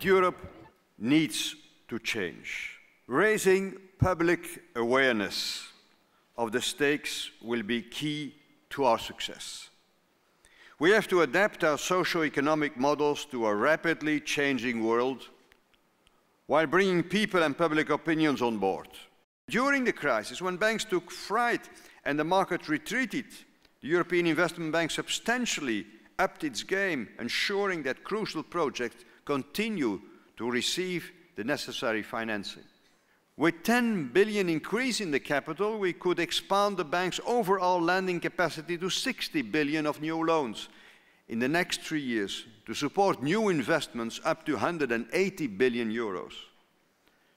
Europe needs to change. Raising public awareness of the stakes will be key to our success. We have to adapt our socio-economic models to a rapidly changing world while bringing people and public opinions on board. During the crisis, when banks took fright and the market retreated, the European Investment Bank substantially upped its game, ensuring that crucial projects continue to receive the necessary financing. With 10 billion increase in the capital, we could expand the bank's overall lending capacity to 60 billion of new loans in the next three years to support new investments up to 180 billion euros.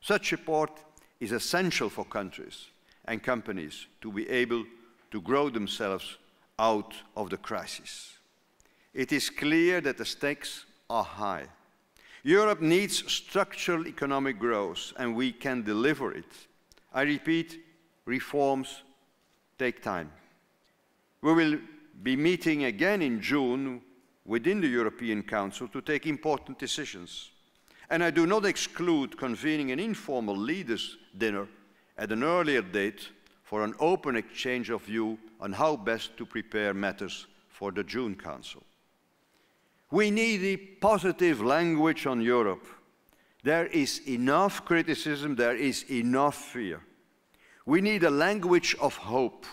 Such support is essential for countries and companies to be able to grow themselves out of the crisis it is clear that the stakes are high. Europe needs structural economic growth, and we can deliver it. I repeat, reforms take time. We will be meeting again in June within the European Council to take important decisions. And I do not exclude convening an informal leaders' dinner at an earlier date for an open exchange of view on how best to prepare matters for the June Council. We need a positive language on Europe. There is enough criticism, there is enough fear. We need a language of hope.